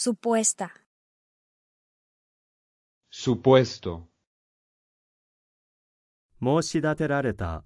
supuesta supuesto moshidaterareta